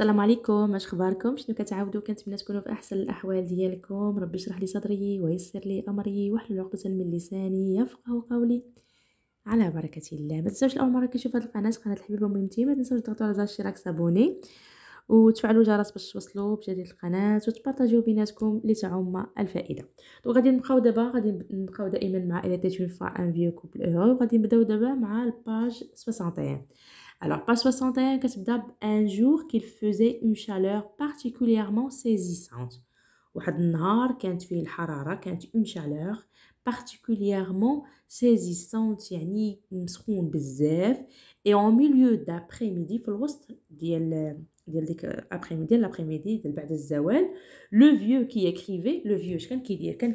السلام عليكم اش اخباركم شنو كتعاودوا كنتمنى تكونوا في احسن الاحوال ديالكم ربي يشرح لي صدري ويسر لي امري واحلل عقده من لساني يفقهوا قولي على بركه الله ما تنساوش اول مره كتشوف هذه القناه قناه الحبيبه مهمتي ما تنساوش تضغطوا على زر الاشتراك سابوني وتفعلوا الجرس باش توصلوا بجديد القناه وتبارطاجيو بيناتكم لتعم الفائده دونك غادي نبقاو دابا غادي نبقاو دائما مع الى تجوين فا ان فيو كوبل اورو غادي نبداو دابا مع الباج 61 Alors, pas 61 un jour qu'il faisait une chaleur particulièrement saisissante. une chaleur particulièrement saisissante et en milieu d'après-midi midi l'après-midi le vieux qui écrivait le vieux qui كيدير كان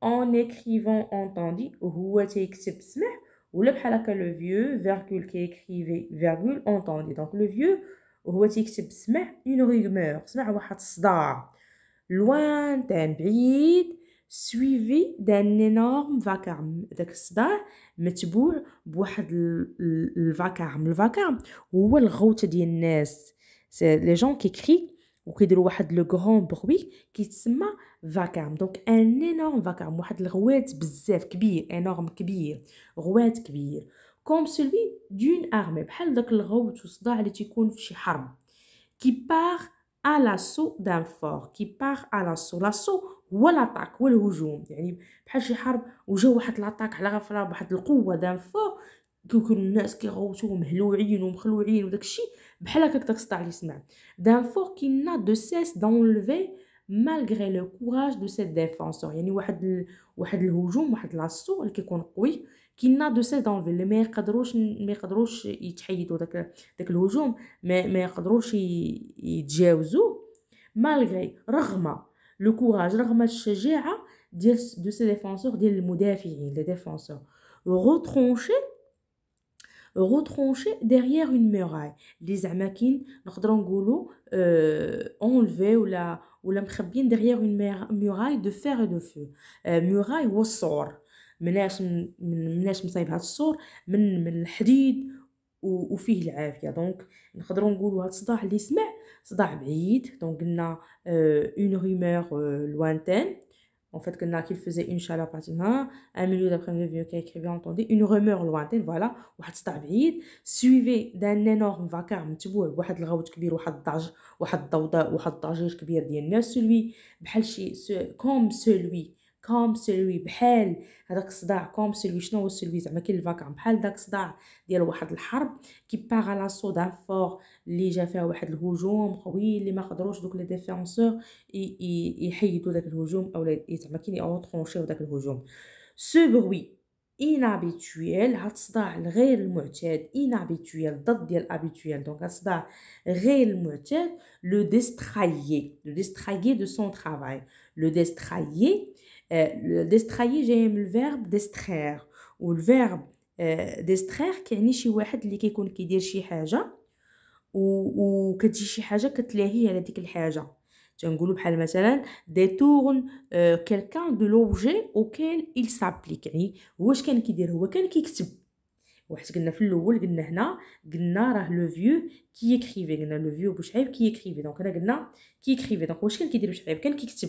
en écrivant entendi, Ou était exprimé où le placait le vieux virgule qui écrivait virgule entendi donc le vieux où était exprimé une rigueur exprimée au hasard loin d'un guide suivi d'un énorme vacarme d'un hasard métaboue au le vacarme le vacarme ou le route des nasses c'est les gens qui écrivent وكيديروا واحد لو غون بروي كيتسمى فاكام دونك ان انورم فاكام واحد الغوات بزاف كبير انورم كبير غوات كبير كوم سولوي دون ارمي بحال داك الغوت والصداع اللي تيكون في شي حرب كي بار سو دان فور كي بار على سو لا سو هو لاطاك هو الهجوم يعني بحال شي حرب وجا واحد لاطاك على غفله بواحد القوه دان فور دوك الناس كيغوتو مهلوعين ومخلوعين وداكشي بحال هكاك تقطع سمع دان فور كي نا دو سيس دونلفي مالغري لو كوراج دو سيت ديفونسور يعني واحد ال... واحد الهجوم واحد لاسو اللي كيكون قوي كي نا دو سيت دونلفي اللي ما يقدروش ما يقدروش يتحيدوا داك داك الهجوم ما, ما يقدروش ي... يتجاوزوه مالغري رغم لو كوراج رغم الشجاعه ديال دو سي ديفونسور ديال المدافعين لي ديفونسور غوترونشي retranché derrière une muraille اللي زعما نقدروا نقولوا enlevé اونلفي ولا ولا مخبيين derrière une muraille de fer et de feu euh, muraille ou sort مناش من مناش مصايب هذا السور من من الحديد وفيه العافيه دونك نقدروا نقولوا هذا الصداع اللي سمع صداع بعيد دونك قلنا اون رومور لوانتين en fait, que Nakil faisait une chaleur patina, un milieu d'après-midi, qui écrivait, entendez une rumeur lointaine, voilà, واحد التعبيد suivi d'un énorme vacarme, tu vois تبوع واحد الغوت كبير واحد الضجر واحد الضوضاء واحد الضجيج كبير ديال الناس celui بحال شي comme celui كوم سيلوي بحال هذاك الصداع كوم سيلوي شنو هو سيلوي زعما كاين الفاكام بحال داك الصداع ديال واحد الحرب كي باغ على صداع فور اللي جا فيها واحد الهجوم قوي اللي ما قدروش دوك لي ديفيرونسور يحيدوا داك الهجوم او زعما كاين او داك الهجوم سو بروي inhabituel هاد الصداع الغير المعتاد inhabituel ضد ديال habituel دونك الصداع غير المعتاد le distrayer le distrayer de son travail le distrayer ديستراي جاي من الفيرب ديسترير والفيرب ديستخير كيعني شي واحد اللي كيكون كيدير شي حاجه وكتجي شي حاجه كتلاهي على ديك الحاجه تنقولوا بحال مثلا ديتورن كيلكان دو لوبجي اوكيل il s'applique يعني واش كان كيدير هو كان كيكتب وحيت قلنا في الاول قلنا هنا قلنا راه لو فيو كي يكريفي قلنا لو فيو بوشعيب كي يكريفي دونك هنا قلنا كي يكريفي دونك واش كان كيدير بوشعيب كان كيكتب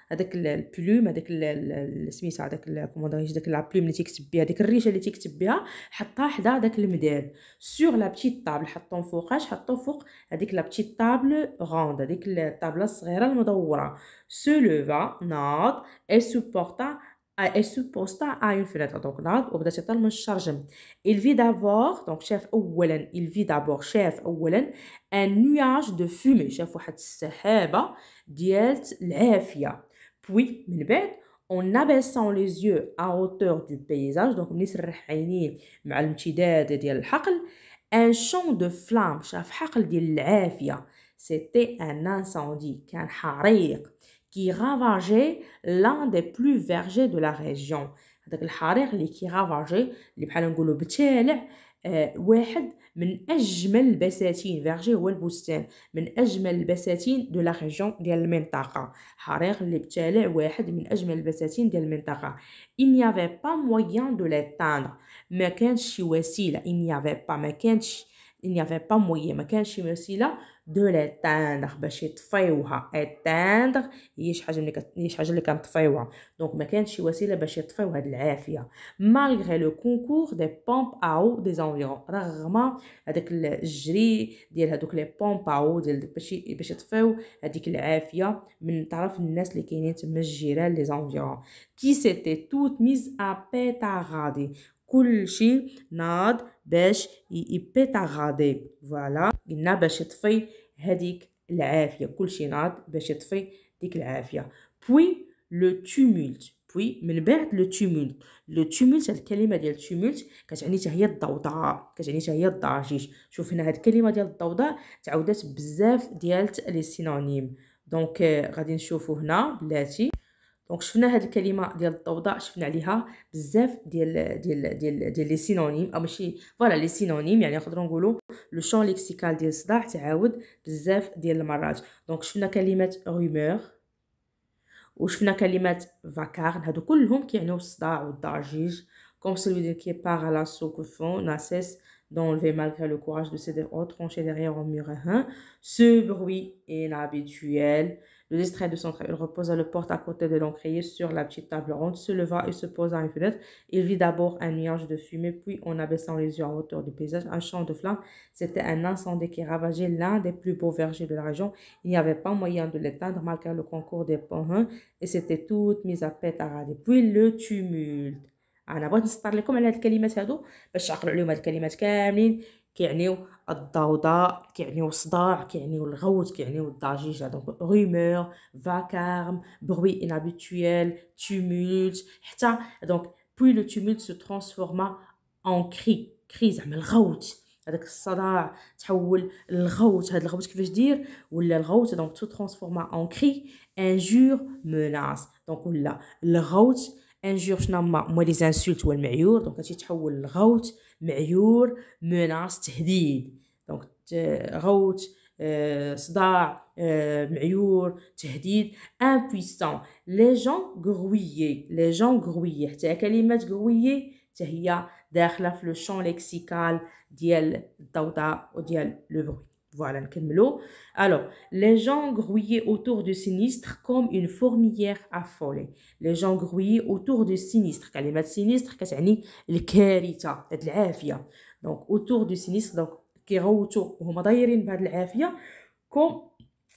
هذاك البلوم هذاك سميتها هذاك كومون داك لابلوم اللي تيكتب بها ديك الريشه اللي تيكتب بها حطها حدا داك المداد سور لا بيتي طابل حطهم فوقاش حطو فوق هذيك لا بيتي طابل غوند هذيك الطابله الصغيره المدوره سو لوفا ناض اي سوبورتا اي سوبوستا ا اون فينيتر دونك ناض وبدا تطل من الشرجم il vit d'abord دونك شاف اولا il vit d'abord شاف اولا ان نياج دو فومي شاف واحد السحابه ديال العافيه Puis, Milbet, en abaissant les yeux à hauteur du paysage, donc Nisr Haini, Malmchided et Dialhakl, un champ de flammes, Shafhakl Dialhafia, c'était un incendie, qu'un harir, qui ravageait l'un des plus vergers de la région. Donc, le harir, qui ravageait, les palangolo bchelle, euh, من اجمل البساتين فيرجي هو البستان من اجمل البساتين دو لا ريجون ديال المنطقه حريق اللي بتالع واحد من اجمل البساتين ديال المنطقه il n'y با مويان دو de ما كانش شي وسيله il n'y avait pas ما كانش il n'y avait pas ما كانش شي وسيله دو ليتاندغ باش يطفيوها اتاندغ هي شي حاجه اللي شي حاجه اللي كنطفيوها دونك ما كانش شي وسيله باش يطفيو هاد العافيه مالغري لو كونكور دي بومب او دي زونفيرون رغم هذاك الجري ديال هذوك لي بومب او ديال باش باش يطفيو هذيك العافيه من طرف الناس اللي كاينين تما الجيران لي زونفيرون كي سيتي توت ميز ا بيتا غادي كلشي ناض باش يبيتا غادي فوالا قلنا باش يطفي هذيك العافيه كلشي ناض باش يطفي ديك العافيه بوي لو تومولت بوي من بعد لو تومولت لو تومولت الكلمه ديال تومولت كتعني حتى هي الضوضاء كتعني حتى هي الضجيج شوف هنا هاد الكلمه ديال الضوضاء تعاودات بزاف ديال لي سينونيم دونك آه، غادي نشوفو هنا بلاتي دونك شفنا هاد الكلمه ديال الضوضاء شفنا عليها بزاف ديال ديال ديال ديال لي سينونيم او ماشي فوالا لي سينونيم يعني نقدروا نقولوا لو شون ليكسيكال ديال الصداع تعاود بزاف ديال المرات دونك شفنا كلمه رومور وشفنا كلمات فاكار هادو كلهم كيعنيو الصداع والضجيج comme celui qui part à la n'a cesse d'enlever malgré le courage de ses autres, tranché derrière un mur. Ce bruit inhabituel le distrait de son travail, il reposa le porte à côté de l'encrier sur la petite table ronde, se leva et se posa à une fenêtre. Il vit d'abord un nuage de fumée, puis en abaissant les yeux en hauteur du paysage, un champ de flammes. C'était un incendie qui ravageait l'un des plus beaux vergers de la région. Il n'y avait pas moyen de l'éteindre malgré le concours des pommes, hein, et c'était toute mise à pète à Puis le tumulte. انا بغيت هادو باش عليهم هاد الكلمات كاملين كيعنيو الضوضاء كيعنيو الصداع كيعنيو الغوت كيعنيو الضجيجه دونك رومور فاكارم بروي انابيتويل تومولت حتى دونك بوي لو تومولت سو ترانسفورما اون كري كري زعما الغوت هذاك الصداع تحول للغوت هذا الغوت كيفاش دير ولا الغوت دونك تو ترانسفورما اون كري انجور مناس دونك ولا الغوت انجور شنو هما هما لي زانسولت والمعيور المعيور دونك تيتحول للغوت معيور مناص تهديد دونك غوت آه، صداع آه، معيور تهديد امبويسون لي جون غروي لي جون غروي حتى كلمه غروي حتى هي داخله في لو شون ليكسيكال ديال الضوضاء وديال لو بروي Voilà, Nkemelo. Alors, les gens grouillaient autour du sinistre comme une fourmilière affolée. Les gens grouillaient autour du sinistre. Kalimat sinistre, kerita, les l'afia Donc, autour du sinistre, donc, كيغوتوا وهما دايرين de l'afia comme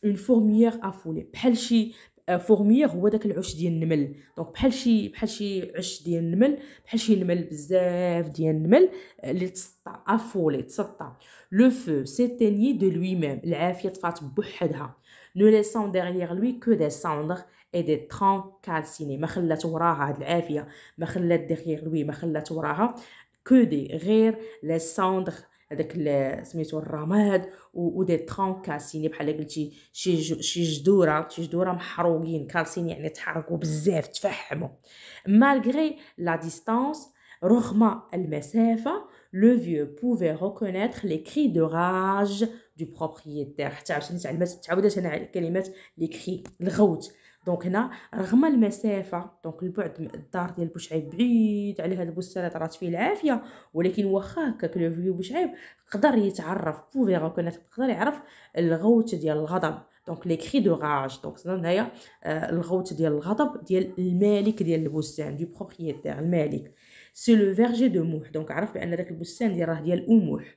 une fourmilière affolée. Pelchi, آه، فورميغ هو داك العش ديال النمل دونك بحال شي بحال شي عش ديال النمل بحال شي نمل بزاف ديال النمل آه، اللي تسطع افولي تسطع لو فو سيتيني دو لوي ميم العافيه طفات بوحدها نو ليسون ديغيير لوي كو دي ساندغ اي دي تران كالسيني ما خلات وراها هاد العافيه ما خلات ديغيير لوي ما خلات وراها كو دي غير لي ساندغ هذاك سميتو الرماد ودي طون كاسيني بحال قلتي شي شي جدوره شي جدوره محروقين كالسين يعني تحرقوا بزاف تفحموا مالغري لا ديستانس رغم المسافه لو فيو بوفي ريكونيتر لي كري دو راج دو بروبريتير حتى عاوتاني تعلمت تعاودت انا على كلمات لي كري الغوت دونك هنا رغم المسافه دونك البعد الدار ديال بوشعيب بعيد على هاد البستانات رات فيه العافيه ولكن واخا هكاك لو فيو بوشعيب قدر يتعرف بوفيغا كان قدر يعرف الغوت ديال الغضب دونك لي كري دو راج دونك هنايا آه، الغوت ديال الغضب ديال المالك ديال البستان دو بروبريتير المالك سي لو فيرجي دو موح دونك عرف بان داك البستان ديال راه ديال اموح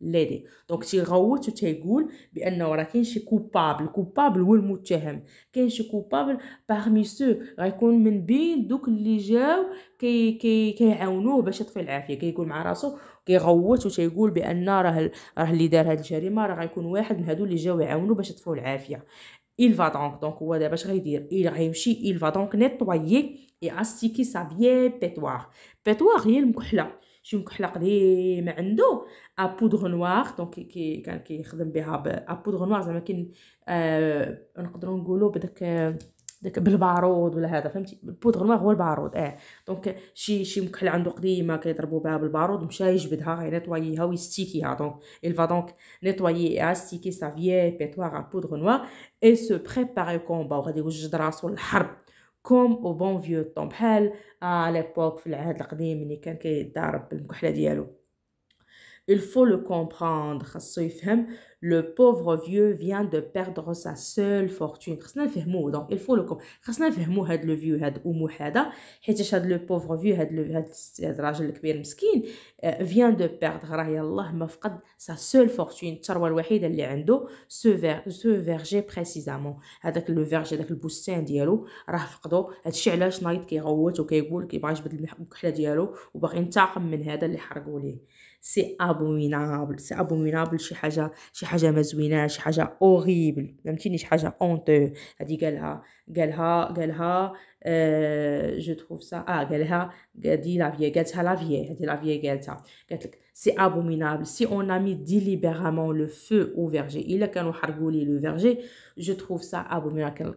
ليدي دونك تيغوت و تيقول بانه راه كاين شي كوبابل كوبابل هو المتهم كاين شي كوبابل باغمي سو غيكون من بين دوك اللي جاو كي كي كيعاونوه باش يطفي العافيه كيقول مع راسو كيغوت و تيقول بان راه راه اللي دار هاد الجريمه راه غيكون واحد من هادو اللي جاو يعاونوه باش يطفيو العافيه il va donc donc هو دابا اش غيدير il غيمشي il va donc nettoyer et astiquer sa vieille pétoire pétoire هي المكحله شي كحله قديمه عنده ابودغ نوار دونك كي كان كيخدم بها ابودغ نوار زعما كاين آه نقدروا نقولوا بداك داك بالبارود ولا هذا فهمتي البودغ نوار هو البارود اه دونك شي شي مكحله عنده قديمه كيضربوا بها بالبارود مشى يجبدها نيتوايها ويستيكيها دونك il va donc nettoyer et stiquer sa vieille pétoire à poudre noire et se préparer au combat وغادي يوجد راسو للحرب كوم او بون فيو طون بحال اه ليبوك في العهد القديم ملي كان كيضارب بالمكحله ديالو الفو لو كومبراند خاصو يفهم le pauvre vieux vient de perdre sa seule fortune خصنا نفهمو دونك il faut le خصنا نفهمو هاد لو فيو هاد امو هذا حيت هاد لو بوفر فيو هاد هاد الراجل الكبير مسكين فيان دو بيردغ راه يلاه ما فقد سا سول فورتون الثروه الوحيده اللي عنده سو فير سو فيرجي بريسيزامون هذاك لو فيرجي هذاك البستان ديالو راه فقدو هادشي علاش نايض كيغوت وكيقول كيبغي يجبد الكحله ديالو وباغي ينتقم من هذا اللي حرقوا ليه C'est abominable, c'est abominable, c'est chose, c'est c'est c'est abominable, si on a mis délibérément le feu au verger. il' je trouve ça abominable.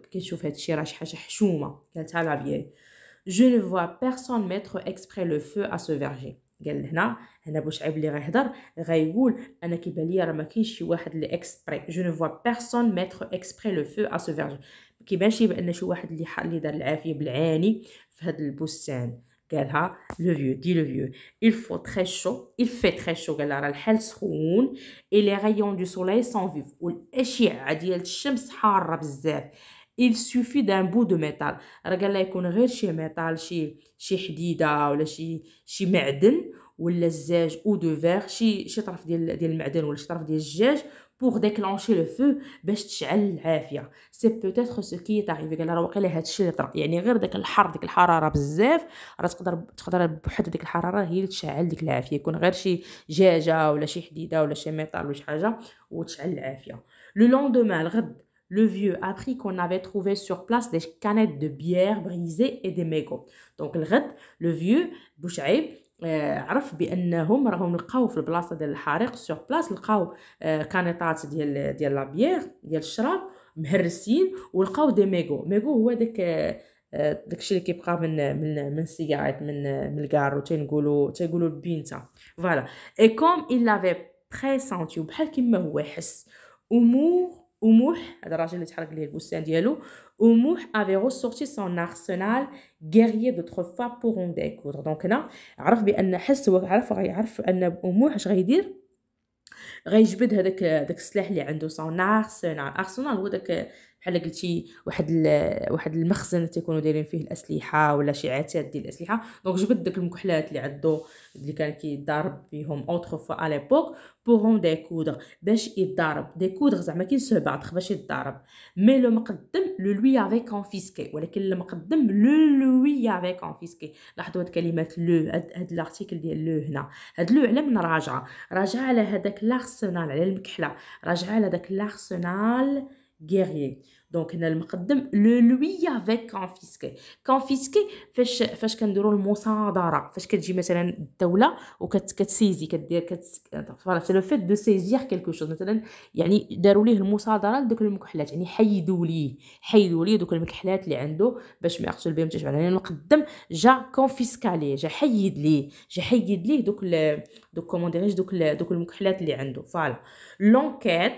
Je ne vois personne mettre exprès le feu à ce verger. قال هنا هنا بوشعيب اللي غيهضر غيقول انا كيبان ليا راه ما كاينش شي واحد اللي اكسبري جو نو فوا بيرسون ميتر اكسبري لو فو ا سو فيرج ما كيبانش بان شي واحد اللي اللي دار العافيه بالعاني في هذا البستان قالها لو فيو دي لو فيو il faut très chaud il fait très chaud قالها راه الحال سخون et les rayons du soleil sont vifs والاشعه ديال الشمس حاره بزاف il suffit d'un bout de métal راه قال يكون غير شي ميتال شي شي حديده ولا شي شي معدن ولا الزاج او دو فيغ شي شي طرف ديال ديال المعدن ولا شي طرف ديال الجاج بوغ ديكلونشي لو فو باش تشعل العافيه سي بوتيت سو كي تاغيفي قال راه واقيلا هاد اللي طرا يعني غير داك الحر ديك الحراره بزاف راه تقدر تقدر بحد ديك الحراره هي اللي تشعل ديك العافيه يكون غير شي جاجه ولا شي حديده ولا شي ميطال ولا شي حاجه وتشعل العافيه لو لوندومان الغد le vieux apprit qu'on avait trouvé sur place des canettes de bière brisées et des mégots. Donc le vieux Bouchaïb عرف بانهم راهم لقاو في البلاصه ديال الحريق سور بلاص لقاو كانيطات ديال ديال لابيير ديال الشراب مهرسين ولقاو دي ميغو ميغو هو داك داكشي اللي كيبقى من من من السيجارات من من الكارو تنقولوا تيقولوا البينتا فوالا اي كوم il l'avait pressenti بحال كيما هو حس امور أموح هذا الراجل اللي تحرق ليه البستان ديالو أموح افي ريسورتي سون ارسنال غيري دو تخوا فا بوغ اون ديكور دونك هنا عرف بان حس هو عرف غيعرف ان أموح اش غيدير غيجبد هذاك داك السلاح اللي عنده سون ارسنال ارسنال هو داك بحال قلتي واحد واحد المخزن تيكونوا دايرين فيه الاسلحه ولا شي عتاد ديال الاسلحه دونك جبد داك المكحلات اللي عندو اللي كان كيضارب بهم اوتر فوا على ليبوك بوغون دي كودغ باش يضارب دي كودغ زعما كاين سو بعض باش يضارب مي لو مقدم لو لوي افي كونفيسكي ولكن المقدم لو لوي افي كونفيسكي لاحظوا هاد كلمه لو هاد لارتيكل ديال لو هنا هاد لو على من راجعه راجعه على هذاك لارسنال على المكحله راجعه على داك لارسنال guerrier دونك هنا المقدم لو لوي افيك كونفيسكي كونفيسكي فاش فاش كنديروا المصادره فاش كتجي مثلا الدوله وكتسيزي كدير كت فوالا سي لو فيت دو سيزير كلكو شوز مثلا يعني داروا ليه المصادره لدوك المكحلات يعني حيدوا ليه حيدوا ليه دوك المكحلات اللي عنده باش ما يقتل بهم تشبع يعني المقدم جا كونفيسكا ليه جا حيد ليه جا حيد ليه دوك ال... دوك كومون دوك ال... دوك المكحلات اللي عنده فوالا لونكيت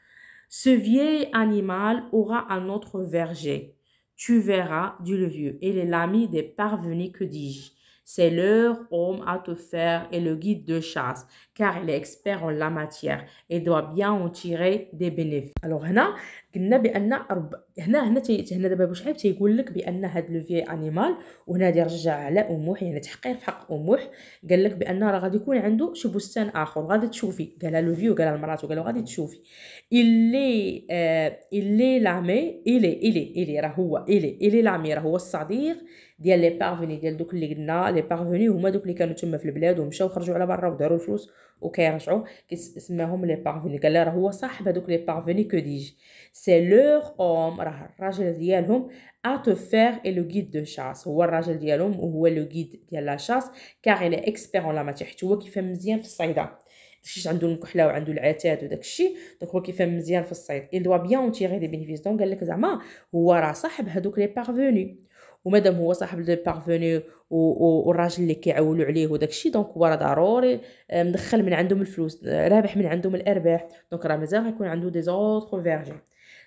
Ce vieil animal aura un autre verger. Tu verras, dit le vieux, il est l'ami des parvenus, que dis-je. C'est leur homme à te faire et le guide de chasse. car il est expert en la matière et doit bien en tirer des bénéfices. Alors هنا قلنا بان رب... هنا هنا تي... هنا دابا بوشعيب تيقول لك بان هاد لوفي انيمال وهنا غادي يرجع على اموح يعني تحقير في حق اموح قال لك بان راه غادي يكون عنده شي بستان اخر غادي تشوفي قالها لوفي وقالها لمراته قالو غادي تشوفي اللي آه... اللي لامي الي الي الي راه هو الي الي لامي راه هو الصديق ديال لي بارفوني ديال دوك اللي قلنا لي بارفوني هما دوك اللي كانوا تما في البلاد ومشاو خرجوا على برا وداروا الفلوس وكيرجعوا كيسماهم لي بارفوني قال لها راه هو صاحب هذوك لي بارفوني كو ديج سي لور اوم راه الراجل ديالهم اتو فير اي لو غيد دو شاس هو الراجل ديالهم وهو لو غيد ديال لا شاس كاغ الى اكسبير اون لا ماتيغ هو كيفهم مزيان في الصيده داكشي عنده المكحله وعنده العتاد وداكشي دونك هو كيفهم مزيان في الصيد il دو بيان en دي des bénéfices قال لك زعما هو راه صاحب هذوك لي بارفوني ومادام هو صاحب البارفوني والراجل اللي كيعولوا عليه وداك الشيء دونك هو راه ضروري آه، مدخل من عندهم الفلوس آه، رابح من عندهم الارباح دونك راه مازال غيكون عنده دي زوتر فيرجين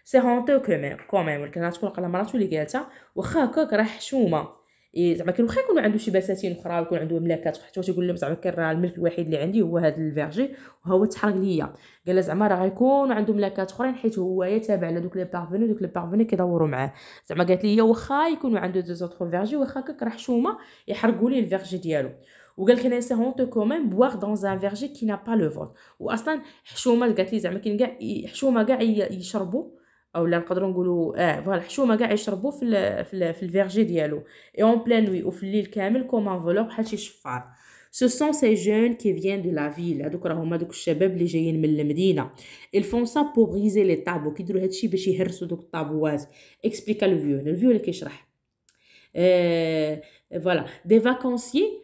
سي هونتو كوميم كوميم ولكن غتكون قلا مراتو اللي قالتها واخا هكاك راه حشومه إيه، زعما كان واخا يكون عنده شي بساتين اخرى ويكون عنده حتى واش يقول لهم زعما كان راه الملك الوحيد اللي عندي هو هذا الفيرجي وهو تحرق ليا قال زعما راه غيكون عنده ملاكات اخرين حيت هو يتابع لدوك لي بارفوني دوك لي بارفوني كيدوروا معاه زعما قالت لي واخا يكونوا عنده دو زوتر فيرجي واخا كك راه حشومه يحرقوا لي الفيرجي ديالو وقال لك انا سي هونتو كومين بواغ دون زان فيرجي كي نا با لو فوت واصلا حشومه قالت لي زعما كاين كاع حشومه كاع يشربوا او لا نقدروا نقولوا اه فوالا الحشومه كاع يشربوا في ال في, ال في الفيرجي ديالو اي اون بلان وي وفي الليل كامل كوم انفلوب بحال شي شفار سو سون سي جون كي فيان دو لا فيل هذوك راهما دوك الشباب اللي جايين من المدينه الفون سا بو غيزي لي طابو كيديروا هادشي باش يهرسوا دوك الطابوات اكسبليكا لو فيو فيو اللي كيشرح فوالا دي فاكونسيي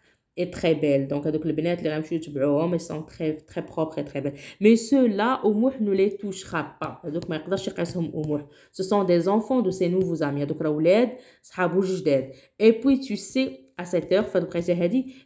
très belle. Donc, les bénètes, les sont très, très propres et très belles. Mais ceux-là, au moins, ne les touchera pas. Donc, ce sont des enfants de ces nouveaux amis. Donc, Et puis, tu sais, à cette heure, Fadou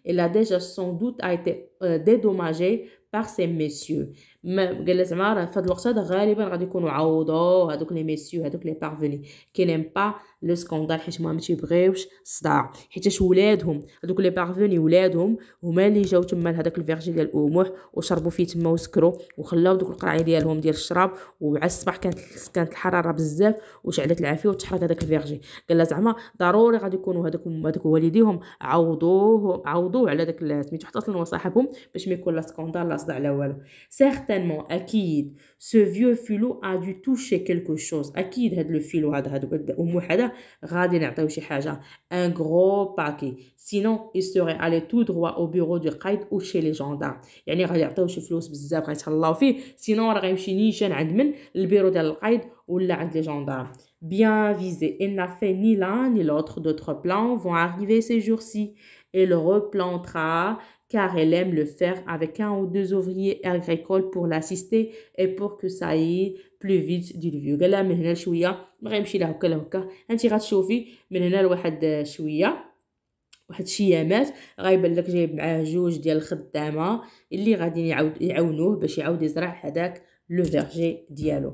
elle a déjà sans doute a été dédommagé euh, dédommagée par ces messieurs. ما قال زعما راه في هذا الوقت هذا غالبا غادي يكونوا عوضوا هادوك لي ميسيو هادوك لي بارفوني كي نيم با لو سكوندال حيت ما تيبغيوش الصداع حيتاش ولادهم هادوك لي بارفوني ولادهم هما اللي جاو تما لهداك الفيرجي ديال الاموح وشربوا فيه تما وسكروا وخلاو دوك القرعي ديالهم ديال الشراب وعلى الصباح كانت كانت الحراره بزاف وشعلت العافيه وتحرك هذاك الفيرجي قال زعما ضروري غادي يكونوا هذوك هذوك والديهم عوضوه عوضوه على داك سميتو حتى اصلا صاحبهم باش ما يكون لا سكوندال لا صداع لا والو سيغتان certainement ce vieux filou a dû toucher quelque chose Akid, le filou umm un gros paquet sinon il serait allé tout droit au bureau du قايد ou chez les gendarmes يعني غادي يعطيو شي فلوس بزاف غيتهلاو فيه sinon il غيمشي نيشان عند le ou les gendarmes bien visé. Il n'a fait ni l'un ni l'autre. D'autres plans vont arriver ces jours-ci. Il replantera car elle aime le faire avec un ou deux ouvriers agricoles pour l'assister et pour que ça aille بلو فيت ديليفيو قال لها من هنا شويه بغا يمشي لها هكا هكا انت غتشوفي من هنا لواحد شويه واحد الشيامات غيبان لك جايب معاه جوج ديال الخدامه اللي غادي يعاونوه باش يعاود يزرع هذاك لو فيرجي ديالو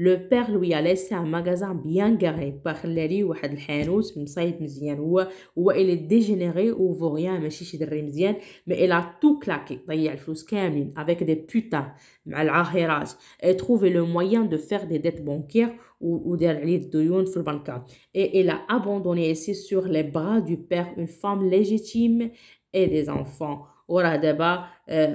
Le père lui a laissé un magasin bien garé par d'une ou à l'hélice, ou il est dégénéré ou voire un machichidre, mais il a tout claqué avec des putains et trouvé le moyen de faire des dettes bancaires ou des rides de Yonfurbanka. Et il a abandonné ici sur les bras du père une femme légitime et des enfants. Euh,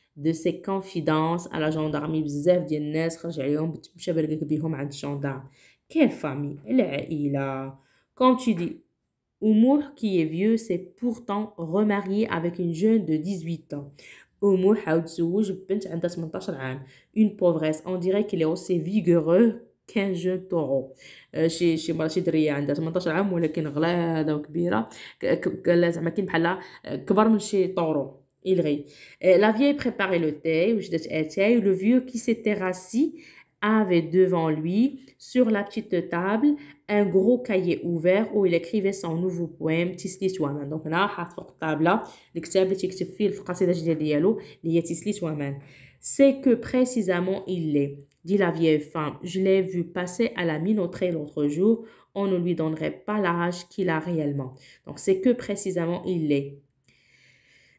de ses confidences à la gendarmerie بزاف ديال الناس خرج عليهم عند tu dis Oumour, qui est vieux, s'est pourtant remarié avec une jeune de 18 ans. Oumour Une pauvresse. On dirait qu'il est aussi vigoureux qu'un jeune taureau. Euh, chez 18 il rit. Euh, la vieille préparait le thé, euh, le vieux qui s'était assis avait devant lui, sur la petite table, un gros cahier ouvert où il écrivait son nouveau poème Tisli Swaman. Donc là, C'est que précisément il l'est, dit la vieille femme. Je l'ai vu passer à la minoterie l'autre jour. On ne lui donnerait pas l'âge qu'il a réellement. Donc c'est que précisément il l'est.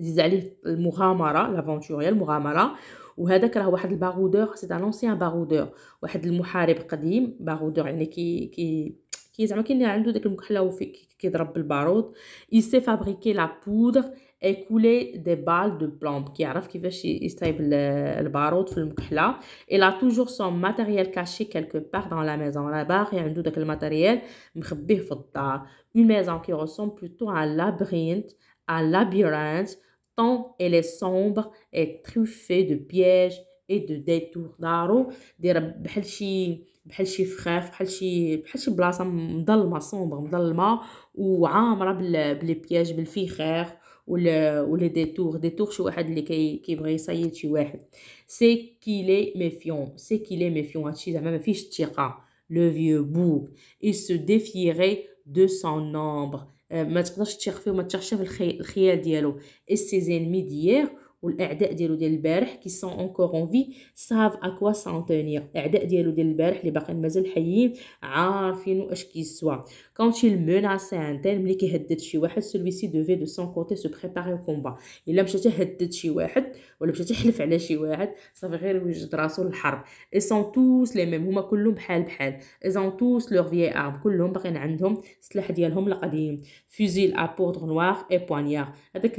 Euh, c'est un ancien baroudeur il sait fabriquer la poudre et couler des balles de plomb Il a toujours son matériel caché quelque part dans la maison Il a yandou dak matériel une maison qui ressemble plutôt à un labyrinthe tant elle est sombre et truffée de pièges et de détours. Daro, dire Belchi, frère, Belchi, sombre, m'dalma, ou les pièges, des frère, ou les détours, détours, c'est had, qui brille, c'est est, C'est qu'il est méfiant, c'est qu'il est méfiant, même fiche, le vieux Il se défierait de son ombre. آه، ما تقدرش تثق فيه وما تخشى في الخيال ديالو السيزين ميديير والاعداء ديالو ديال البارح كي سون اونكور اون في ساف اكوا سان الاعداء ديالو ديال البارح اللي باقيين مازال حيين عارفين واش كيسوا كونت شي menaçait un ملي كيهدد شي واحد سولويسي دوفي دو سون كوتي سو بريباري او كومبا الا مشى تهدد شي واحد ولا مشى تحلف على شي واحد صافي غير يوجد راسو للحرب اي سون توس لي ميم هما كلهم بحال بحال اي سون توس لوغ فيي ارم كلهم باقيين عندهم السلاح ديالهم القديم فوزيل ا بوردر نوار اي بوانيار هذاك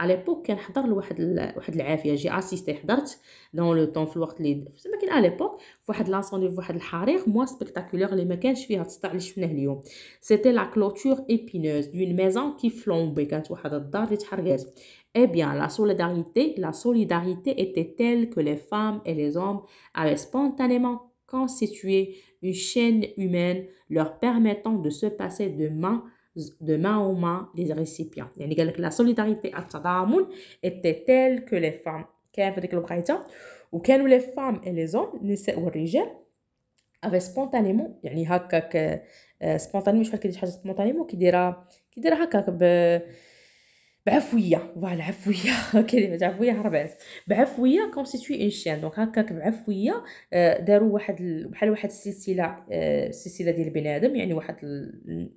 À l'époque, كان حضر لواحد maison واحد العافيه جي اسيستي حضرت دون لو طون في Eh bien, la solidarité, la solidarité était telle que les femmes et les hommes avaient spontanément constitué une chaîne humaine leur permettant de se passer de main en main les récipients la solidarité était telle que les femmes les femmes et les hommes النساء والرجال avaient spontanément euh, euh, spontanément هكاك que بعفويه فوالا عفويه كلمه عفويه هربات بعفويه كونستيتوي اون شين دونك هكاك بعفويه آه، داروا واحد بحال واحد السلسله السلسله آه، ديال بنادم يعني واحد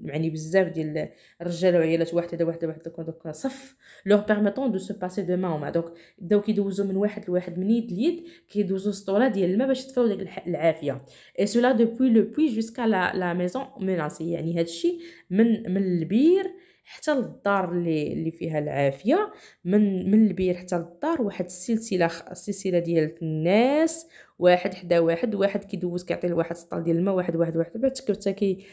يعني بزاف ديال الرجال وعيالات واحد هذا واحد واحد دوك دوك صف لو بيرميتون دو سو باسي دو ما دونك بداو كيدوزو من واحد لواحد من يد ليد كيدوزو سطوره ديال الماء باش تفاو ديك العافيه اي سولا دوبوي لو بوي جوسكا لا لا ميزون ميناسي يعني هادشي من من البير حتى للدار اللي اللي فيها العافيه من من البير حتى للدار واحد السلسله السلسله ديال الناس واحد حدا واحد واحد كيدوز كيعطي لواحد سطل ديال الماء واحد واحد واحد بعد حتى كي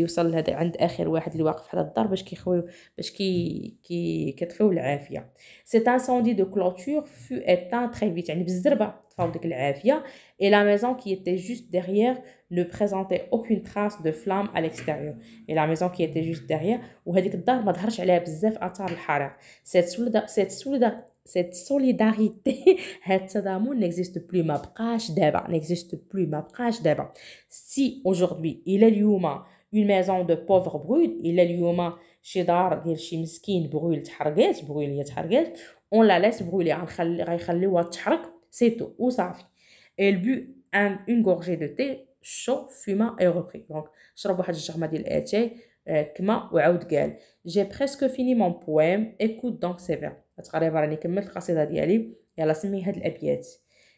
يوصل لهذا عند اخر واحد اللي واقف حدا الدار باش كيخويو باش كي كي كتفيو العافيه سي انسوندي دو كلوتور فو اتان تري فيت يعني بالزربه طفاو ديك العافيه اي لا ميزون كي ايتي جوست ديغيير ne بريزونتي اوكين تراس دو فلام à l'extérieur اي لا ميزون كي ايتي جوست derrière وهذيك الدار ما ظهرش عليها بزاف اثار الحرائق سيت سولدا سيت سولدا cette solidarité n'existe plus ma n'existe plus ma si aujourd'hui il est humain une maison de pauvres brûle il est humain chez dar brûle brûle on la laisse brûler c'est tout ou ça et le but une gorgée de thé chaud fumant et repris donc euh, j'ai presque fini mon poème écoute donc ces vers تقريبا راني كملت القصيده ديالي يلا سمي هاد الابيات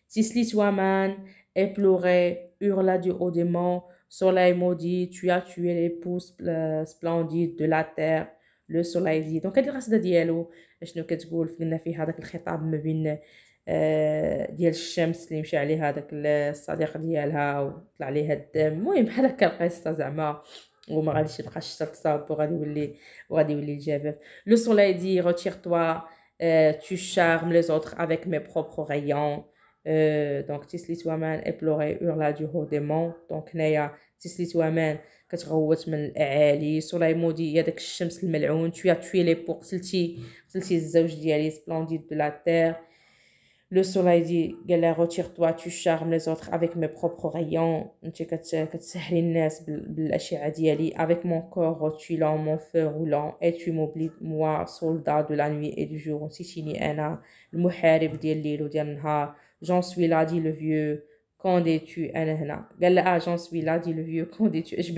تسليت وامان éplouré hurla du haut des monts مودي تو ا تو لي بوس splendide دو لا تير لو سولاي دي دونك هاد القصيده ديالو شنو كتقول قلنا فيه هذاك الخطاب ما بين ديال الشمس اللي مشى عليها داك الصديق ديالها وطلع ليها الدم المهم بحال هكا القصه زعما وما غاديش يبقى الشتا تصاوب وغادي يولي وغادي يولي الجبل لو سولاي دي روتير توا Euh, tu charmes les autres avec mes propres rayons. Euh, donc, tisli toi-même, hurla du haut des monts. Donc, Naya, tisli toi-même, men من الاعالي سليمو دي هي داك tu as tué les pour سلتي سلتي الزوج ديالي splendide de la terre le soleil dit, Galère, retire-toi, tu charmes les autres avec mes propres rayons. Avec mon corps rotulant, mon feu roulant, et tu m'oublies, moi, soldat de la nuit et du jour. J'en suis là, dit le vieux. Quand es-tu, Galère, ah, j'en suis là, dit le vieux. Quand es-tu, je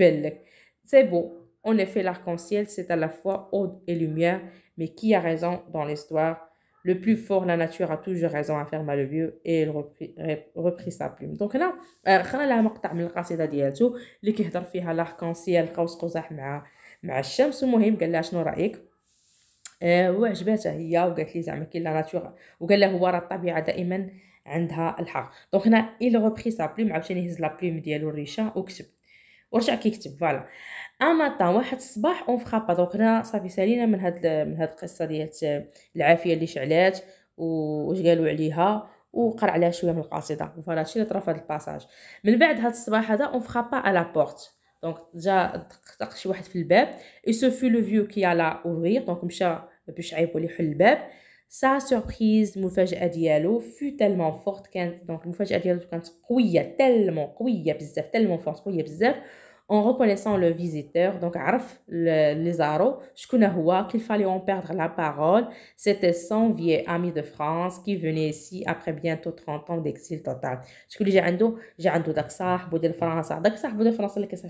C'est beau. En effet, l'arc-en-ciel, c'est à la fois haute et lumière, mais qui a raison dans l'histoire? le plus fort, la nature a toujours raison, affirma le vieux, et il reprit, reprit sa plume. Donc هنا euh, خلينا لها مقطع من القصيدة ديالته اللي كيهضر فيها الاركانسيال قوس قزح مع مع الشمس المهم قال لها شنو رايك آه وعجباتها هي وقالت لي زعما كاين لا ناتور وقال لها هو راه الطبيعه دائما عندها الحق دونك هنا il reprit sa plume عاوتاني هز لا plume ديالو الريشه وكتب ورجع كيكتب فوالا ان ماتان واحد الصباح اون فخابا دونك هنا صافي سالينا من هاد من هاد القصه ديال العافيه اللي شعلات واش قالوا عليها وقرا عليها شويه من القصيده فوالا هادشي اللي طرا في هاد الباساج من بعد هاد الصباح هذا اون فخابا على بورت دونك جا دق شي واحد في الباب اي سو في لو فيو كي على اوفرير دونك مشى باش عيبو لي حل الباب سا سوربريز المفاجاه ديالو فو تالمون فورت كانت دونك المفاجاه ديالو كانت قويه تالمون قويه بزاف تالمون فورت قويه بزاف en reconnaissant le visiteur, donc Arf, le, les arrows, qu'il fallait en perdre la parole. C'était son vieil ami de France qui venait ici après bientôt 30 ans d'exil total. Je suis un peu de France, de France, de France, de France,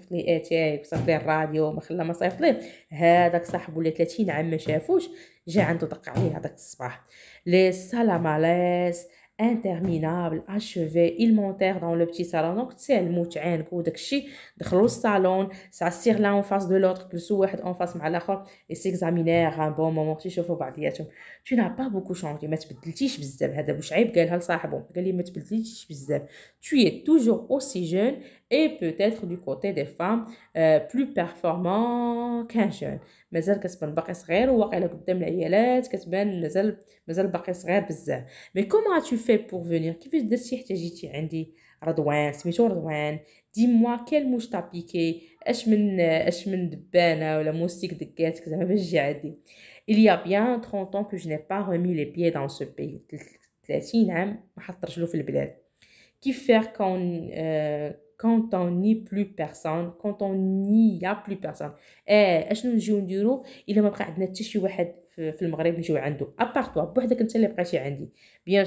radio, France, de France, de radio, de France, de France, un France, de France, de France, de France, de France, de France, interminable achevé ils montèrent dans le petit salon donc tu sais mot de salon, l'un en face de l'autre plus souvent en face de l'autre et s'examinèrent un bon moment tu n'as pas beaucoup changé tu es toujours aussi jeune et peut-être du côté des femmes euh, plus performant qu'un jeune مازال كتبان باقي صغير وواقيلا قدام العيالات كتبان مازال مازال باقي صغير بزاف مي كوم غاتو في بور فينير كيفاش درتي حتى جيتي عندي رضوان سميتو رضوان دي موا كيل موش تابيكي اش من اش من دبانه ولا موسيك دقاتك زعما باش جي عندي il y a bien 30 ans que je n'ai pas remis les pieds dans ce pays 30 عام ما حطرش له في البلاد كيف faire quand quand on n'y plus personne quand on n'y a plus personne et اشنو نجيو نديرو الا ما بقى عندنا حتى شي واحد في المغرب نجيو عنده ابار توا بوحدك انت اللي بقيتي عندي بيان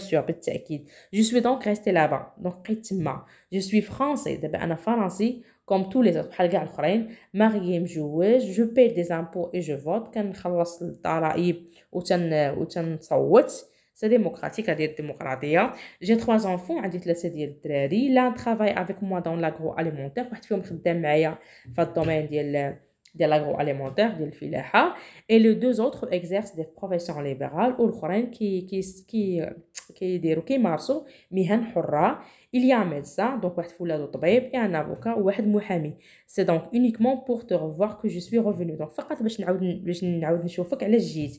je c'est démocratique, c'est démocratique. J'ai trois enfants, j'ai trois enfants, l'un travaille avec moi dans l'agroalimentaire, j'ai fait dans le domaine de l'agroalimentaire, de l'agroalimentaire, et les deux autres exercent des professions libérales, ou qui, qui, qui, euh, qui, qui dit, qui marche, mihan il y a un médecin, donc et un avocat, et un C'est donc uniquement pour te revoir que je suis revenu. Donc, je vais te revoir, je te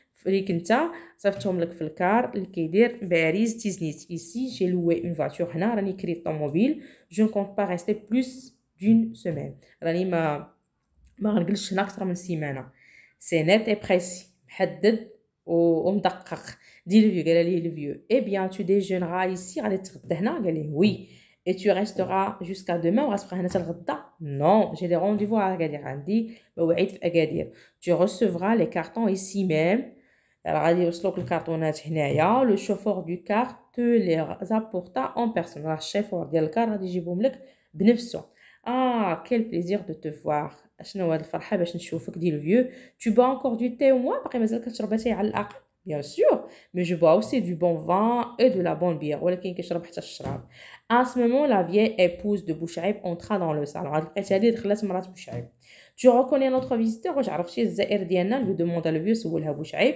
Si vous êtes car le quartier de Paris, Disney, ici j'ai acheté une voiture, je vais acheter une je ne compte pas rester plus d'une semaine. Je ne vais pas rester plus d'une semaine. C'est net et précis. C'est précis et précis. Dis-le-moi, Eh bien, tu déjeuneras ici, à vas te réveiller ici, Oui. Et tu resteras jusqu'à demain, tu Non, j'ai des rendez-vous à Agadir. Dis-le-moi, dis bah, Tu recevras les cartons ici même. Le chauffeur du quart t'a apporté tout ce que tu as besoin en personne. Le chauffeur du quart t'a apporté tout ce que tu as besoin en personne. Ah, quel plaisir de te voir. Je suis très heureuse de te voir, dit vieux. Tu bois encore du thé, moi Parce que je tu bois encore du thé. Bien sûr. Mais je bois aussi du bon vin et de la bonne bière. Mais je ne bois que de la À ce moment, la vieille épouse de Bouchaïb entra dans le salon. Elle est allée voir Bouchaïb. Tu reconnais notre visiteur Je ne sais pas si c'est Zahir qui a demandé à le vieux si c'était Bouchaïb.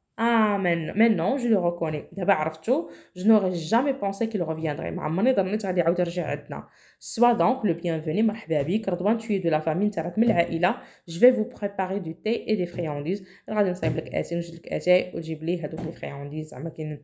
Amen. Ah, maintenant, je le reconnais. D'abord, عرفته, je n'aurais jamais pensé qu'il reviendrait. ما عمرني ظنيت غادي يعاود يرجع عندنا. Sois donc le bienvenu, مرحبا بك. رضوان, tu es de la famille تاعك من العائلة. Je vais vous préparer du thé et des friandises. غادي نصايب لك آتي ونجيب لك آتاي وتجيب لي هذوك les friandises زعما كاين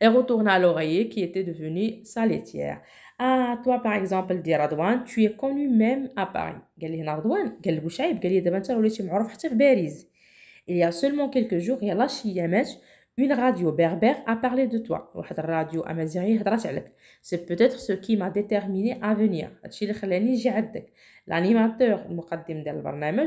et retourna à l'oreiller qui était devenu sa laitière. Ah, toi par exemple, dit tu es connu même à Paris. Il y a seulement quelques jours, il y a la une radio berbère a parlé de toi. radio C'est peut-être ce qui m'a déterminé à venir. L'animateur, le programme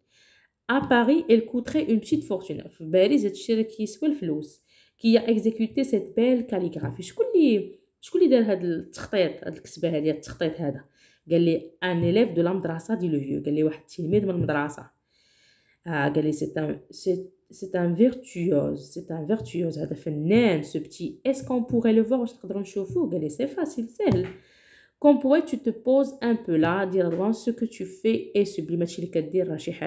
à Paris, elle coûterait une petite fortune. Belle, c'est le qui a exécuté cette belle calligraphie. Je lui ai dit que c'était un petit peu de la un élève de la madrasa, dit le vieux. Il ah, est un élève de la madrasa. C'est un virtuose. C'est un virtuose. Il a fait ce petit. Est-ce qu'on pourrait le voir au chauffeur C'est facile, c'est Qu'on pourrait, tu te poses un peu là, dire ce que tu fais et sublime. Tu as dit dit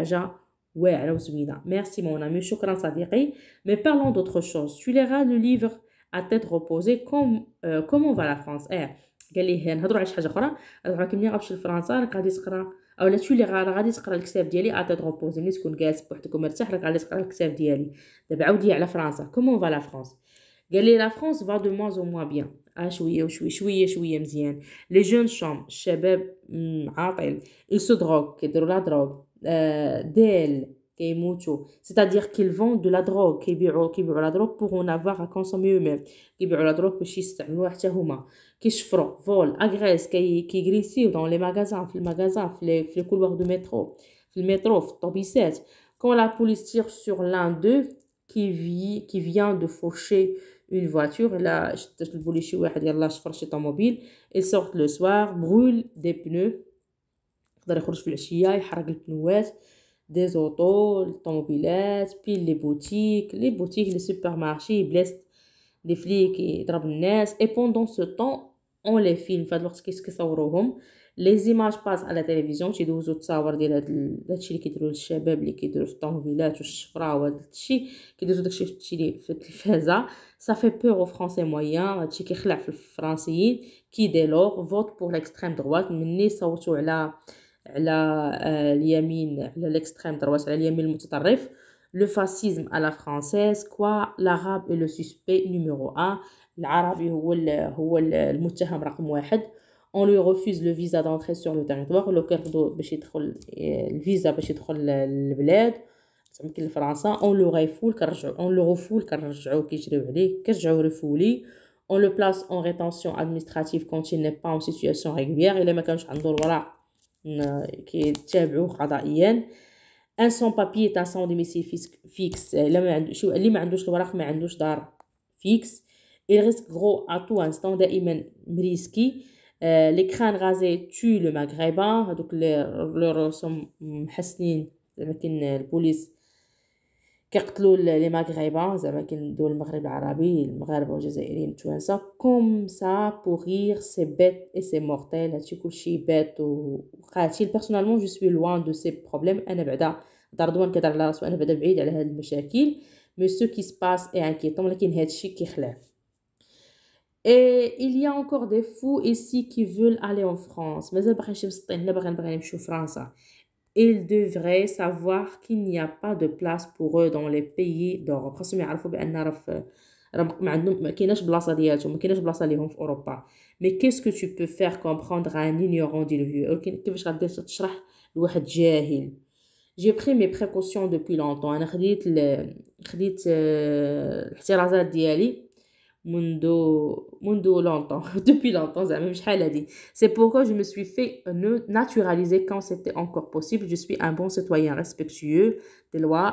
Ouais, alors Zouina. Merci, mon ami. Choukran Sadiqi. Mais parlons d'autre chose. Tu liras le livre à tête reposée. Comme, euh, comment va la France Eh, galé, hé, n'hadro aïch haja khora. Alors, raki m'y rapche le français, raka dis khora. Alors, là, tu liras, raka dis khora le ksab diali à tête reposée. M'y skoun gaz, pouhte koum ertsah, raka dis khora le ksab diali. D'abord, ou diya la France. Comment va la France Galih, la France va de moins en moins bien. Ah, chouye, chouye, chouye, chouye, mzien. Les jeunes chambres, chabab, m'a Ils se droguent, ils ce la drogue euh, d'elle qui mucho c'est-à-dire qu'ils vendent de la drogue qui vendent qui la drogue pour en avoir à consommer eux-mêmes qui vendent la drogue pour s'installer chez eux qui chiffrent volent agressent qui qui grisent dans les magasins dans les magasins dans les, les couloirs de métro dans le métro dans les quand la police tire sur l'un d'eux qui vit qui vient de faucher une voiture là je te le voulais chez dire là ils sortent le soir brûlent des pneus يقدر يخرج في العشيه يحرق البنوات دي زوطو الطوموبيلات بين لي بوتيك لي بوتيك لي سوبر مارشي بلاست لي فليك يضرب الناس اي بوندون سو طون اون لي فيلم فهاد الوقت كيصوروهم لي زيماج باس على التلفزيون تيدوزو التصاور ديال هاد هادشي اللي كيديروا الشباب اللي كيديروا في الطوموبيلات والشفرة وهاد الشيء كيديرو داكشي في في التلفازه صافي بوغ او فرونسي مويان هادشي كيخلع في الفرنسيين كي دي فوت بور ليكستريم دروات مني صوتوا على على اليمين على à le على اليمين المتطرف لو فاسيزم على فرانسيز كوا اي لو سوسبي نيميرو 1 العربي هو le المتهم رقم on lui refuse le visa d'entrée sur le territoire Le visa باش يدخل الفيزا باش يدخل البلاد زعما on le place en rétention administrative quand il n'est pas en situation régulière il ما كيتابعوه قضائيا ان سون بابي تا سون دوميسيل فيكس الا ما عندوش اللي ما عندوش الوراق ما عندوش دار فيكس اي ريسك gros à tout دائما مريسكي لي كران غازي تو لو ماغريبان هذوك لو رسوم محسنين زعما كاين البوليس كيقتلوا لي ماغريبا زعما كاين دول المغرب العربي المغاربه والجزائريين التوانسه كوم سا بوغير سي بيت اي سي مورتيل هادشي كلشي بيت وقاتل بيرسونالمون جو سوي لوان دو سي بروبليم انا بعدا رضوان كدار على راسو انا بعدا بعيد على هاد المشاكل مي سو كي سباس اي انكيتون ولكن هادشي كيخلع Et il y a encore des fous ici qui veulent aller en France. Mais je ne sais pas si je suis en France. ils devraient savoir qu'il n'y a pas de place pour eux dans les pays d'Europe. Parce qu'ils savent qu'il n'y a pas de place pour eux dans les pays d'Europe. Mais qu'est-ce que tu peux faire comprendre à un ignorant du vieux J'ai pris mes précautions depuis longtemps. J'ai pris mes précautions depuis longtemps longtemps, depuis longtemps, c'est pourquoi je me suis fait naturaliser quand c'était encore possible. Je suis un bon citoyen respectueux des lois,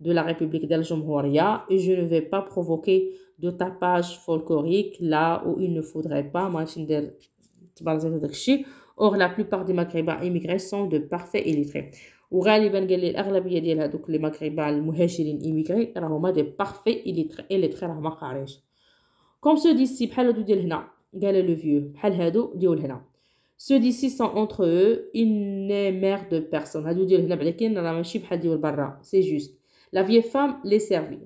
de la République d'Al Jumhouria et je ne vais pas provoquer de tapage folklorique là où il ne faudrait pas. Or, la plupart des Maghrébins immigrés sont de parfaits illettrés comme ceux d'ici ceux sont entre eux il de personnes c'est juste la vieille femme les servit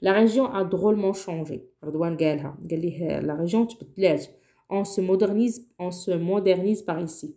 la région a drôlement changé la région tu se modernise par ici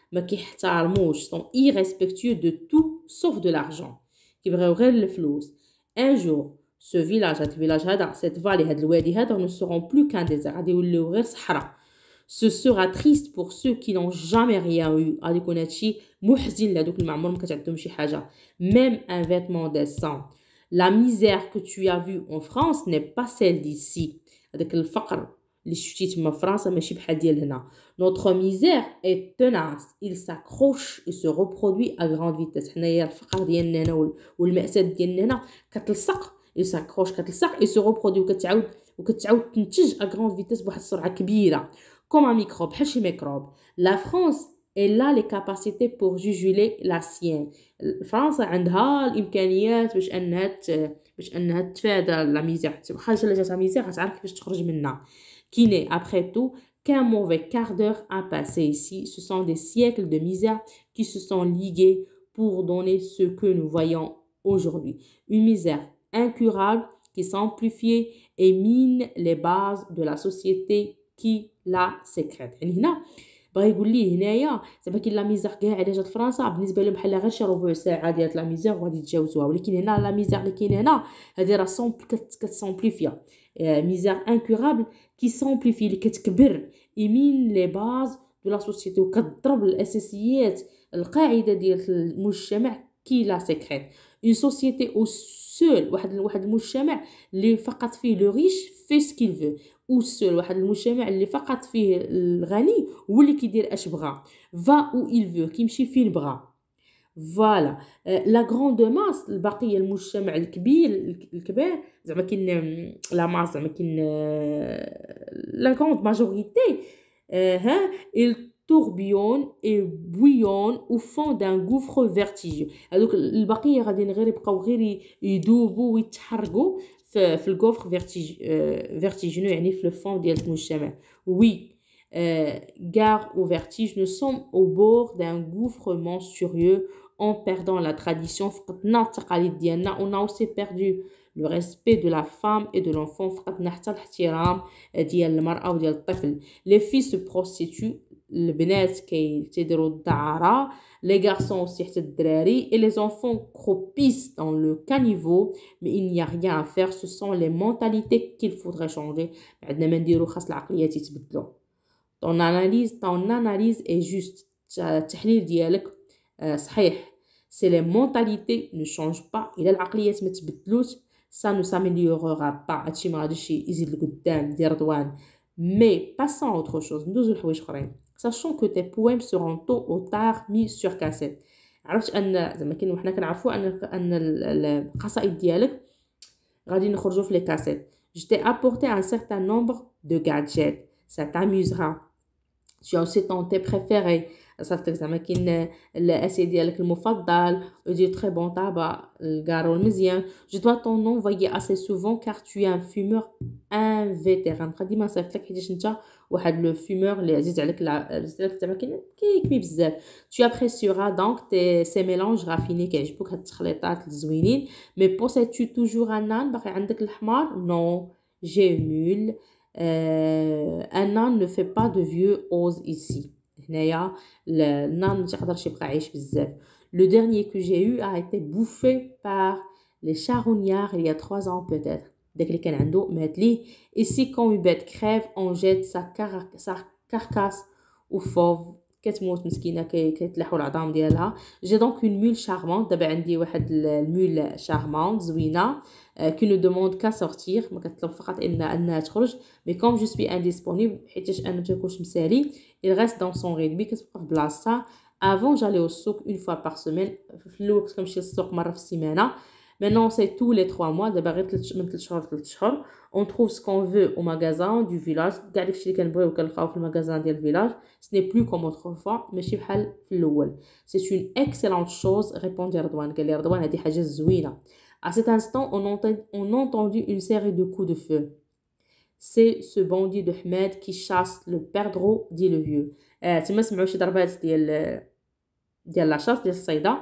Mais qui sont irrespectueux de tout sauf de l'argent le un jour ce village cette vallée ne seront plus qu'un désert ce sera triste pour ceux qui n'ont jamais rien eu à même un vêtement décent la misère que tu as vue en France n'est pas celle d'ici اللي شفتي تما فرنسا ماشي بحال ديال هنا نوتر ميزير اي تناس il s'accroche et se reproduit à grande vitesse حنايا الفقر ديالنا هنا والمأساة ديالنا هنا كتلصق il s'accroche كتلصق et se reproduit وكتعاود وكتعاود تنتج à grande vitesse بواحد السرعه كبيره comme un microbe بحال شي ميكروب la France elle a les capacités pour juguler la sienne فرنسا عندها الامكانيات باش انها باش انها تفادى لا ميزير حتى واخا جات ميزير غتعرف كيفاش تخرج منها qui n'est après tout, qu'un mauvais quart d'heure à passer ici. Ce sont des siècles de misère qui se sont ligués pour donner ce que nous voyons aujourd'hui. Une misère incurable qui s'amplifie et mine les bases de la société qui la sécrète. باغي يقول ليه هنايا زعما كاين لا ميزيغ كاع على جات فرنسا بالنسبه لهم بحال غير شي ربع ساعه ديال لا ميزيغ وغادي يتجاوزوها ولكن هنا لا ميزيغ اللي كاين هنا هذه راه سون كتسامبليفيا ميزيغ انكورابل كي سامبليفي اللي كتكبر يمين لي باز دو لا سوسيتي وكتضرب الاساسيات القاعده ديال المجتمع كي لا سيكريت اون سوسيتي او سول واحد واحد المجتمع اللي فقط فيه لو ريش في سكيل فو والسول واحد المجتمع اللي فقط فيه الغني هو اللي كيدير اش بغا فا او il veut كيمشي فين بغا فوالا لا غروند ماس البقيه المجتمع الكبير الكبير زعما كاين لا آه، ماس زعما كاين لا غروند ماجوريتي ها tourbillonne et bouillonne au fond d'un gouffre vertigineux. Donc, البقية غاديين غير يبقاو غير يدوبوا ويتحرقوا في, gouffre vertigineux vertigineux يعني في الفون ديال المجتمع euh, gare au vertige nous sommes au bord d'un gouffre monstrueux en perdant la tradition on a aussi perdu le respect de la femme et de l'enfant euh, les filles se prostituent les garçons les garçons et les enfants croupissent dans le caniveau mais il n'y a rien à faire ce sont les mentalités qu'il faudrait changer ton analyse ton analyse est juste c'est les mentalités ne changent pas ça ne s'améliorera pas mais passons à autre chose sachant que tes poèmes seront tôt ou tard mis sur cassette عرفت sais زعما كاين كنعرفوا ان ان القصائد ديالك غادي نخرجوا في les cassettes. je t'ai apporté un certain nombre de gadgets ça t'amusera tu as aussi ton thé préféré صافي زعما كاين الاسي ديالك المفضل دي très بون je dois t'en envoyer assez souvent car tu es un fumeur invétéré ديما صيفط لك حيت انت واحد لو فيمور اللي عزيز عليك عزيز عليك زعما كيكمي بزاف tu apprécieras donc tes ces mélanges raffinés كيعجبوك هاد التخليطات الزوينين مي بوسيت tu toujours un âne باقي عندك الحمار non gémule euh, un âne ne fait pas de vieux os ici هنايا النان ما تقدرش يبقى عايش بزاف le dernier que j'ai eu a été bouffé par les charognards il y a 3 ans peut-être de et quand une bête crève, on jette sa carcasse ou fauve. j'ai donc une mule charmante, charmante euh, qui ne demande qu'à sortir, mais comme je suis indisponible il reste dans son rugby, que Avant, j'allais au une fois par semaine, au souk une fois par semaine. Maintenant, c'est tous les trois mois, de on trouve ce qu'on veut au magasin du village. magasin du village. Ce n'est plus comme autrefois, mais c'est une excellente chose, répondit Erdogan. Erdogan a dit À cet instant, on, entendit entendu une série de coups de feu. C'est ce bandit de Ahmed qui chasse le perdreau, dit le vieux. Euh, tu me la chasse, Saïda,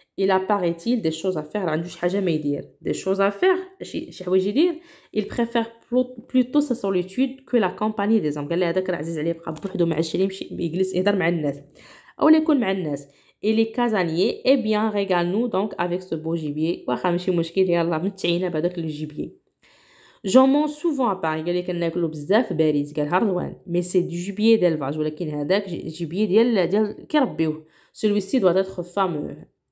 Il apparaît-il des choses à faire dans du social média, des choses à faire. Que dois-je dire Il préfère plutôt sa solitude que la compagnie des hommes. Quand les ados les élèvent quand beaucoup de magasins ils glissent et dans le nez, les coulent Et les casaniers, eh bien, regarde-nous donc avec ce beau gibier. Quand je suis moche, regarde la beauté de ce gibier. J'en mange souvent à Paris, quel est le club des affaires beriz, quel Mais c'est du gibier d'élevage Mais c'est est gibier de la diable Celui-ci doit être fameux.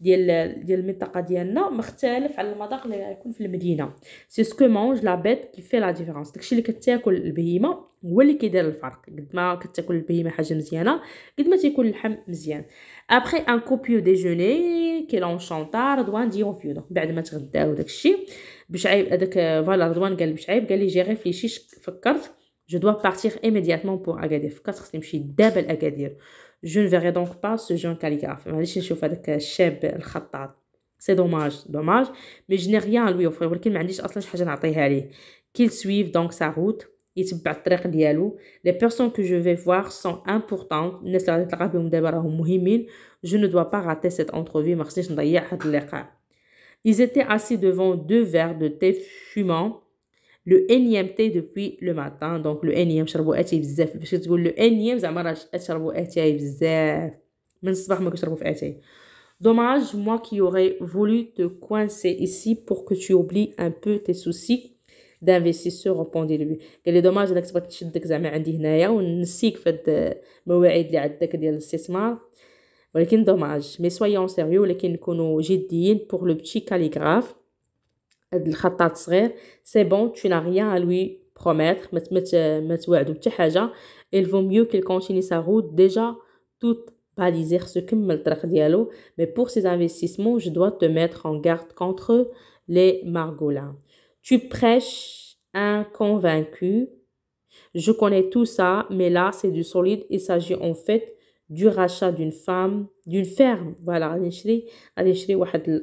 ديال ديال المنطقه ديالنا مختلف على المذاق اللي غيكون في المدينه سي سكو مونج لا بيت في لا ديفيرونس داكشي اللي كتاكل البهيمه هو اللي كيدير الفرق قد ما كتاكل البهيمه حاجه مزيانه قد ما تيكون اللحم مزيان ابخي ان كوبيو ديجوني كي لون شونطار دوان ديون فيو دونك بعد ما تغداو داكشي باش عيب هذاك فوالا رضوان قال باش عيب قال لي جي غيفليشي فكرت جو دوا بارتير ايميدياتمون بور اكادير فكرت خصني نمشي دابا لاكادير Je ne verrai donc pas ce jeune calligraphe. Ben C'est dommage, dommage, mais je n'ai rien à lui offrir. Qu'il suive donc sa route. Les personnes que je vais voir sont importantes. Ben je ne dois pas rater cette entrevue. Ils étaient assis devant deux verres de thé fumant le énième depuis le matin. Donc, le énième je le énième Mais pas moi Dommage, moi qui aurais voulu te coincer ici pour que tu oublies un peu tes soucis d'investisseur, répondit-lui. Quel dommage euh, que pas de examen à Dihnaya ou ne sais que fait de me ولكن dommage. Mais soyons sérieux, Pour le petit calligraphe c'est bon tu n'as rien à lui promettre il vaut mieux qu'il continue sa route déjà toute balisée que qu'il الطريق ديالو mais pour ces investissements je dois te mettre en garde contre les margolins tu prêches un convaincu je connais tout ça mais là c'est du solide il s'agit en fait du rachat d'une femme d'une ferme voilà غادي واحد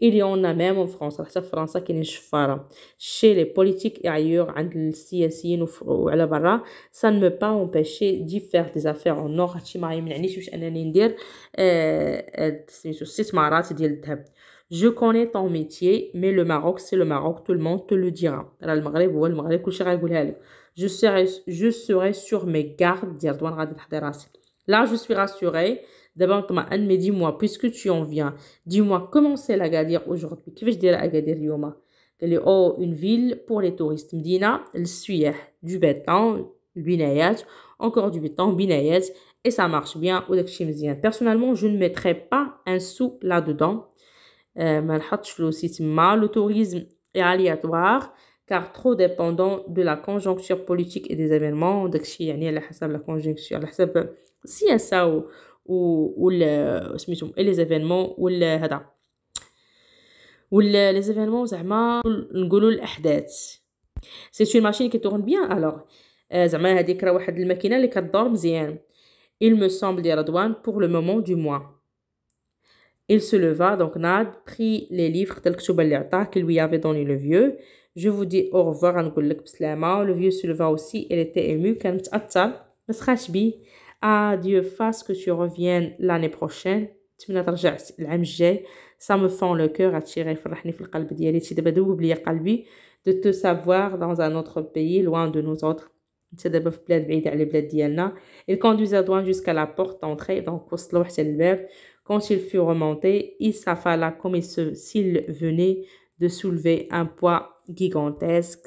il y en a même en France France qui فرنسا كاينين الشفاره chez les politiques et ailleurs عند السياسيين ou برا ça ne me pas empêcher d'y faire des affaires en or هادشي ما يمنعنيش باش انني ندير سميتو الاستثمارات ديال الذهب Je connais ton métier, mais le Maroc, c'est le Maroc, tout le monde te le dira. Le Maghreb, ou le Maghreb, je serai, je serai sur mes gardes. Là, je suis rassurée. D'abord, Anne, me dis moi, puisque tu en viens, dis-moi comment c'est l'Agadir aujourd'hui. Qu'est-ce que je dire à l'Agadir Yoma est oh, une ville pour les touristes. Medina, elle suit hein, du béton, binayat, encore du béton, binayat, et ça marche bien. Personnellement, je ne mettrai pas un sou là-dedans. Euh, mal. le tourisme est aléatoire car trop dépendant de la conjoncture politique et des événements. de si la conjoncture, si hein, ça وال سميتهم لي زيفينمون ولا هذا ولا لي زيفينمون زعما نقولوا الاحداث سي سي ماشين كي تورن بيان الوغ زعما هذيك راه واحد الماكينه اللي كدور مزيان il me semble dire Radouane pour le moment du mois il se leva donc Nad prit les livres tel que اللي عطاه que lui avait donné le vieux je vous dis au revoir en لك le vieux se leva aussi elle était émue كان متاثر ما سخاش بيه Ah, Dieu fasse que tu reviennes l'année prochaine. ترجع ça me fend le cœur à le في oublier de te savoir dans un autre pays loin de nous autres il conduisait droit jusqu'à la porte d'entrée donc quand il fut remonté il s'affala comme s'il venait de soulever un poids gigantesque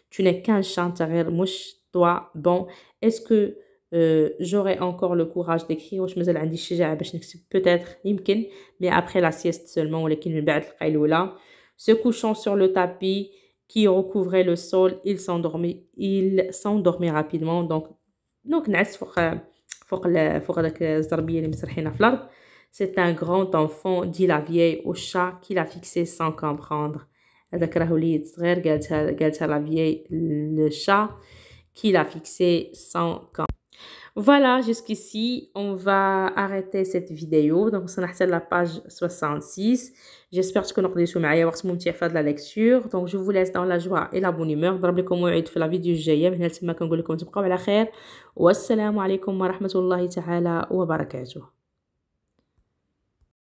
tu n'es qu'un chanteur, mouche, toi, bon, est-ce que euh, j'aurais j'aurai encore le courage d'écrire واش مازال ben, peut-être mais après la sieste seulement les من بعد se couchant sur le tapis qui recouvrait le sol il s'endormit il s'endormit rapidement donc donc c'est un grand enfant dit la vieille au chat qui l'a fixé sans comprendre هذاك راه وليد صغير قالتها قالتها لا فيي كي لا فيكسي fixé 150. Voilà, jusqu'ici, on va arrêter cette vidéo. Donc, on a la page 66. J'espère que vous avez de la lecture. Donc, je vous laisse dans la joie et la bonne humeur. Drabli e. comme vous في la vidéo الجاية. من هنا تسمى كنقول لكم تبقاو على خير. والسلام عليكم ورحمة الله تعالى وبركاته.